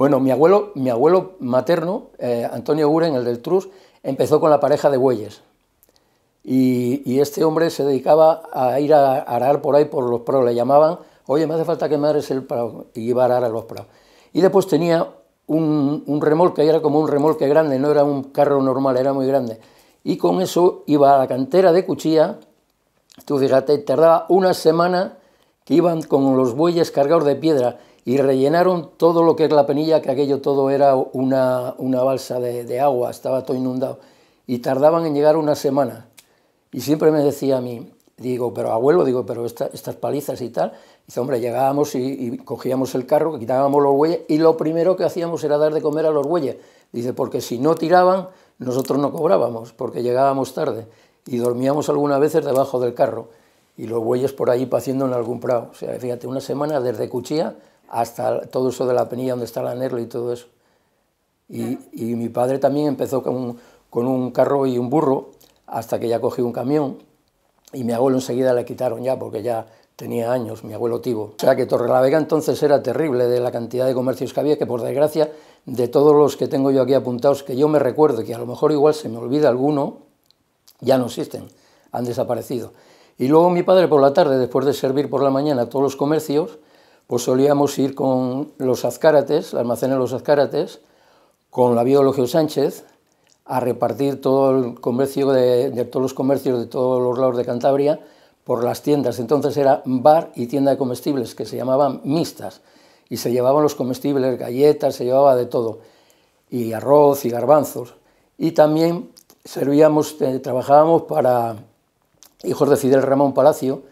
Bueno, mi abuelo, mi abuelo materno, eh, Antonio Guren, el del Trus, empezó con la pareja de bueyes. Y, este hombre se dedicaba a ir a arar por ahí por los prados. Le llamaban, oye, me hace falta que me ares el prado. Y iba a arar a los prados. Y después tenía un, remolque, era como un remolque grande, no era un carro normal, era muy grande. Y con eso iba a la cantera de Cuchilla. Tú fíjate, tardaba una semana que iban con los bueyes cargados de piedra y rellenaron todo lo que es la penilla, que aquello todo era una, balsa de, agua, estaba todo inundado, y tardaban en llegar una semana. Y siempre me decía a mí, digo, pero abuelo, digo, pero estas palizas y tal, dice, hombre, llegábamos y, cogíamos el carro, quitábamos los bueyes, y lo primero que hacíamos era dar de comer a los bueyes. Dice, porque si no tiraban, nosotros no cobrábamos, porque llegábamos tarde, y dormíamos algunas veces debajo del carro, y los bueyes por ahí paciendo en algún prado. O sea, fíjate, una semana desde Cuchilla hasta todo eso de la penilla donde está la Nerlo y todo eso. Y, mi padre también empezó con, un carro y un burro hasta que ya cogió un camión y mi abuelo enseguida le quitaron ya porque ya tenía años, mi abuelo Tibo. O sea que Torrelavega entonces era terrible de la cantidad de comercios que había, que por desgracia de todos los que tengo yo aquí apuntados, que yo me recuerdo, que a lo mejor igual se me olvida alguno, ya no existen, han desaparecido. Y luego mi padre por la tarde, después de servir por la mañana todos los comercios, pues solíamos ir con los azcárates, el almacén de los azcárates, con la Biologio Sánchez, a repartir todo el comercio de, todos los comercios de todos los lados de Cantabria por las tiendas. Entonces era bar y tienda de comestibles, que se llamaban mixtas, y se llevaban los comestibles, galletas, se llevaba de todo, y arroz y garbanzos. Y también servíamos, eh, trabajábamos para hijos de Fidel Ramón Palacio,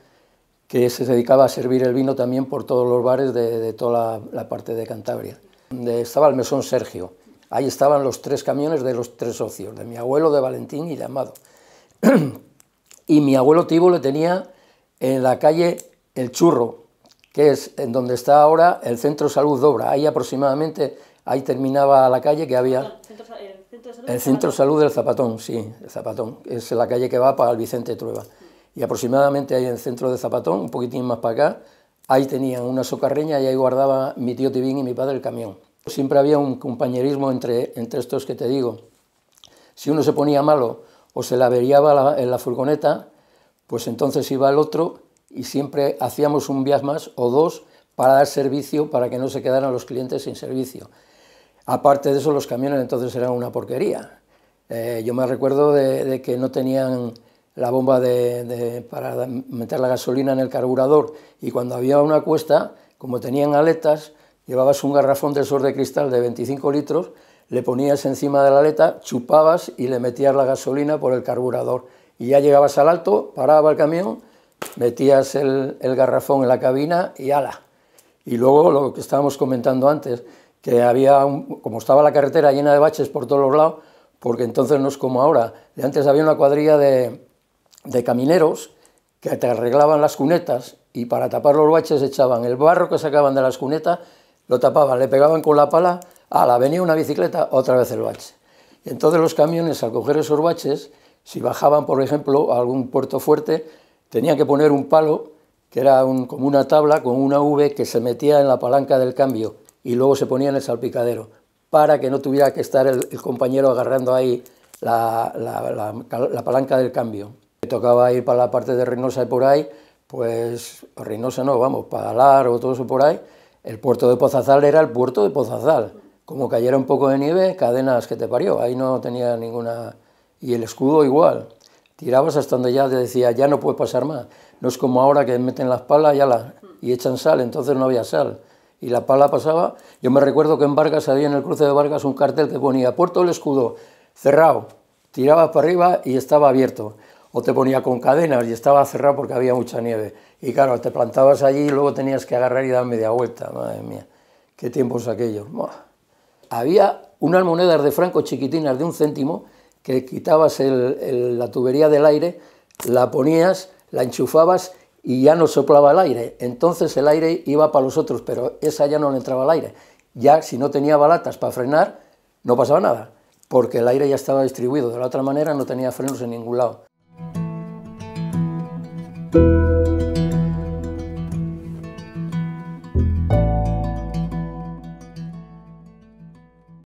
que se dedicaba a servir el vino también por todos los bares de, toda la, parte de Cantabria. Donde estaba el mesón Sergio. Ahí estaban los tres camiones de los tres socios, de mi abuelo, de Valentín y de Amado. y mi abuelo Tibo le tenía en la calle El Churro, que es en donde está ahora el Centro Salud Dobra. Ahí aproximadamente, ahí terminaba la calle que había... Ah, el Centro Salud del Zapatón, sí, el Zapatón. Es la calle que va para el Vicente Trueba y aproximadamente ahí en el centro de Zapatón, un poquitín más para acá, ahí tenían una socarreña y ahí guardaba mi tío Tibín y mi padre el camión. Siempre había un compañerismo entre, entre estos que te digo. Si uno se ponía malo o se la averiaba en la furgoneta, pues entonces iba el otro y siempre hacíamos un viaje más o dos para dar servicio, para que no se quedaran los clientes sin servicio. Aparte de eso, los camiones entonces eran una porquería. Eh, yo me recuerdo de, que no tenían la bomba de, para meter la gasolina en el carburador y cuando había una cuesta, como tenían aletas, llevabas un garrafón de sor de cristal de 25 litros, le ponías encima de la aleta, chupabas y le metías la gasolina por el carburador. Y ya llegabas al alto, paraba el camión, metías el, garrafón en la cabina y ala. Y luego lo que estábamos comentando antes, que había, como estaba la carretera llena de baches por todos los lados, porque entonces no es como ahora, antes había una cuadrilla de, de camineros que arreglaban las cunetas y para tapar los baches echaban el barro que sacaban de las cunetas, lo tapaban, le pegaban con la pala, a la venía una bicicleta, otra vez el bache. Y entonces los camiones al coger esos baches, si bajaban por ejemplo a algún puerto fuerte, tenían que poner un palo que era un, como una tabla con una V que se metía en la palanca del cambio y luego se ponía en el salpicadero para que no tuviera que estar el, compañero agarrando ahí la palanca del cambio tocaba ir para la parte de Reynosa y por ahí, pues Reynosa no, vamos, para Alar o todo eso por ahí, el puerto de Pozazal era el puerto de Pozazal. Como cayera un poco de nieve, cadenas que te parió, ahí no tenía ninguna... Y el escudo igual, tirabas hasta donde ya te decía, ya no puede pasar más. No es como ahora que meten las palas y la... y echan sal, entonces no había sal. Y la pala pasaba, yo me recuerdo que en Vargas había en el cruce de Vargas un cartel que ponía Puerto del Escudo, cerrado, tirabas para arriba y estaba abierto o te ponía con cadenas y estaba cerrado porque había mucha nieve. Y claro, te plantabas allí y luego tenías que agarrar y dar media vuelta, madre mía, qué tiempos aquellos. Había unas monedas de franco chiquitinas de un céntimo que quitabas la tubería del aire, la ponías, la enchufabas y ya no soplaba el aire. Entonces el aire iba para los otros, pero esa ya no le entraba el aire. Ya si no tenía balatas para frenar, no pasaba nada, porque el aire ya estaba distribuido. De la otra manera no tenía frenos en ningún lado.